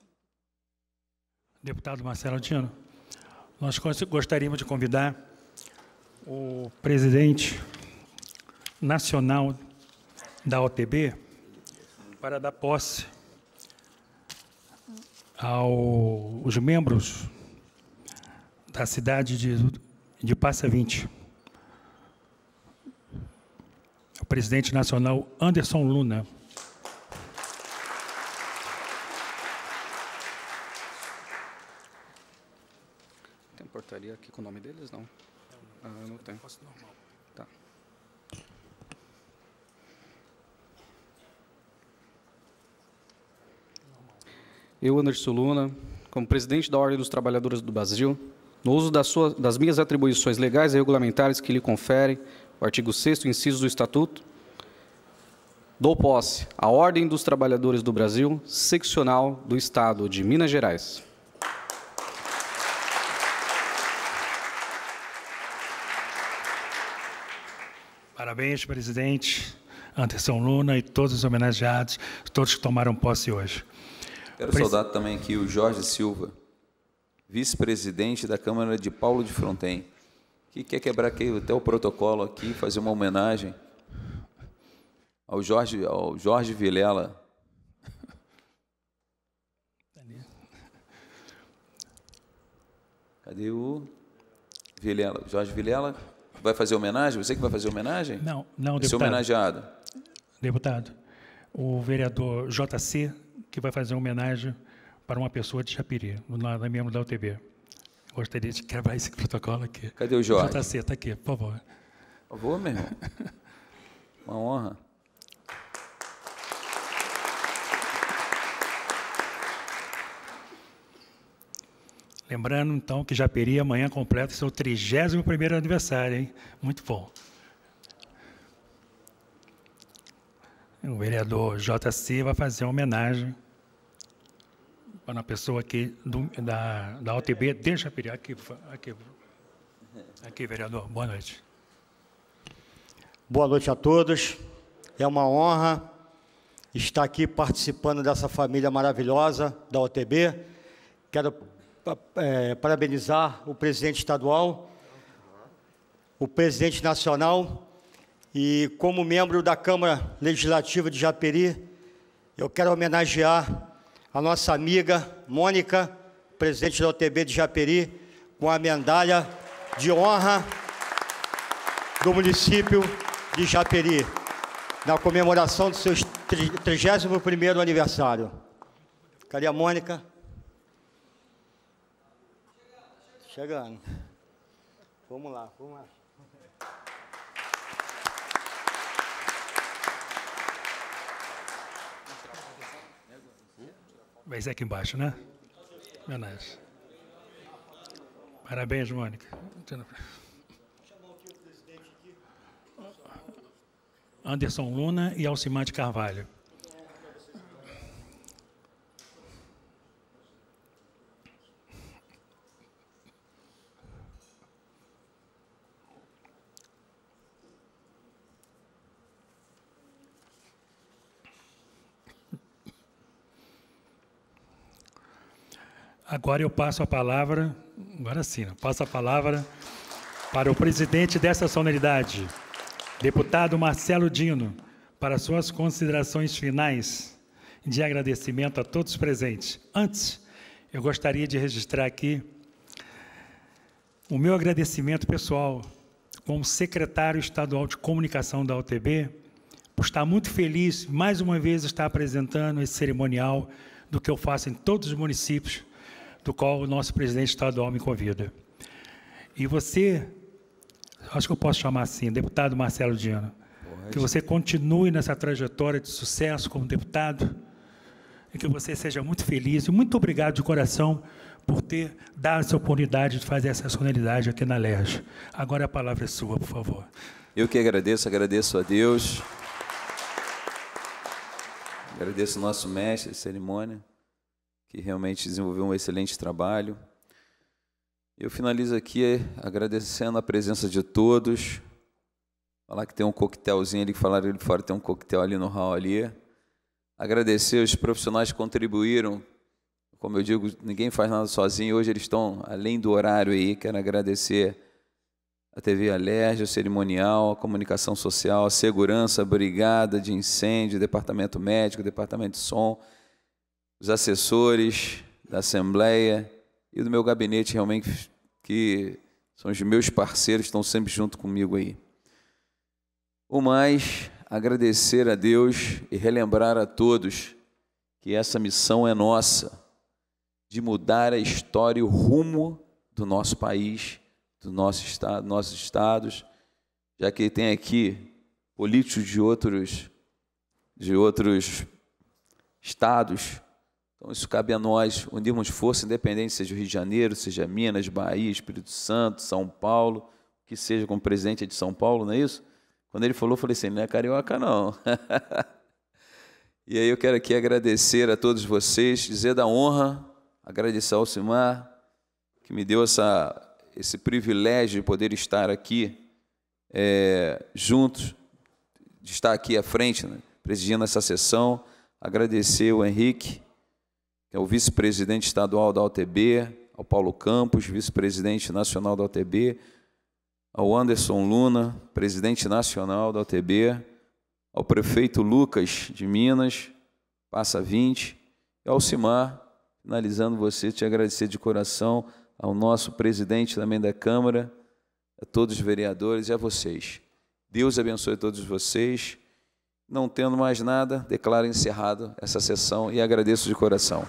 Deputado Marcelo Dino, nós gostaríamos de convidar o presidente nacional da OTB para dar posse aos membros da cidade de, de Passa 20 o presidente nacional Anderson Luna. Tem portaria aqui com o nome deles? Não. Ah, não tem. Tá. Eu, Anderson Luna, como presidente da Ordem dos Trabalhadores do Brasil, no uso das, suas, das minhas atribuições legais e regulamentares que lhe conferem, o artigo 6 inciso do Estatuto, dou posse à Ordem dos Trabalhadores do Brasil, seccional do Estado de Minas Gerais. Parabéns, presidente Anderson Luna e todos os homenageados, todos que tomaram posse hoje. Quero saudar também aqui o Jorge Silva, vice-presidente da Câmara de Paulo de Fronten que quer quebrar aqui, até o protocolo aqui, fazer uma homenagem ao Jorge, ao Jorge Vilela. Cadê o Vilela? Jorge Vilela vai fazer homenagem? Você que vai fazer homenagem? Não, não, deputado. homenageado. Deputado, o vereador JC que vai fazer homenagem para uma pessoa de Chapiri, lá membro da UTB gostaria de quebrar esse protocolo aqui. Cadê o Jorge? JC, está aqui, por favor. Por favor, meu irmão. Uma honra. Lembrando, então, que Japeri amanhã completa seu 31º aniversário, hein? Muito bom. O vereador JC vai fazer uma homenagem para a pessoa aqui do, da, da OTB. Deixa eu aqui, aqui, aqui, vereador. Boa noite. Boa noite a todos. É uma honra estar aqui participando dessa família maravilhosa da OTB. Quero é, parabenizar o presidente estadual, o presidente nacional e, como membro da Câmara Legislativa de Japeri, eu quero homenagear a nossa amiga Mônica, presidente da UTB de Japeri, com a medalha de honra do município de Japeri, na comemoração do seu 31º aniversário. Cadê a Mônica? Chegando. Vamos lá, vamos lá. Mas é aqui embaixo, né? Homenagem. Parabéns, Mônica. Anderson Luna e Alcimar de Carvalho. Agora eu passo a palavra, agora sim, né? passo a palavra para o presidente dessa sonoridade, deputado Marcelo Dino, para suas considerações finais de agradecimento a todos presentes. Antes, eu gostaria de registrar aqui o meu agradecimento pessoal como secretário estadual de comunicação da UTB, por estar muito feliz, mais uma vez, estar apresentando esse cerimonial do que eu faço em todos os municípios do qual o nosso presidente estadual me convida. E você, acho que eu posso chamar assim, deputado Marcelo Dino, que você continue nessa trajetória de sucesso como deputado e que você seja muito feliz. E muito obrigado de coração por ter dado essa oportunidade de fazer essa sonoridade aqui na LERJ. Agora a palavra é sua, por favor. Eu que agradeço, agradeço a Deus. Agradeço o nosso mestre de cerimônia que realmente desenvolveu um excelente trabalho. Eu finalizo aqui agradecendo a presença de todos. Falar que tem um coquetelzinho ali, falaram ali fora, tem um coquetel ali no hall ali. Agradecer os profissionais que contribuíram. Como eu digo, ninguém faz nada sozinho. Hoje eles estão além do horário aí. Quero agradecer a TV Alerj, o cerimonial, a comunicação social, a segurança, a brigada de incêndio, departamento médico, departamento de som, os assessores da Assembleia e do meu gabinete realmente, que são os meus parceiros, estão sempre junto comigo aí. O mais, agradecer a Deus e relembrar a todos que essa missão é nossa, de mudar a história e o rumo do nosso país, do nosso estado, nossos estados, já que tem aqui políticos de outros de outros estados então, isso cabe a nós unirmos força, independente seja o Rio de Janeiro, seja Minas, Bahia, Espírito Santo, São Paulo, que seja com o presidente de São Paulo, não é isso? Quando ele falou, eu falei assim: não é carioca, não. e aí eu quero aqui agradecer a todos vocês, dizer da honra, agradecer ao Simar, que me deu essa, esse privilégio de poder estar aqui é, juntos, de estar aqui à frente, né, presidindo essa sessão. Agradecer o Henrique ao é vice-presidente estadual da OTB, ao é Paulo Campos, vice-presidente nacional da OTB, ao é Anderson Luna, presidente nacional da OTB, ao prefeito Lucas de Minas, passa 20, e ao Cimar, finalizando você, te agradecer de coração ao nosso presidente também da Câmara, a todos os vereadores e a vocês. Deus abençoe todos vocês. Não tendo mais nada, declaro encerrado essa sessão e agradeço de coração.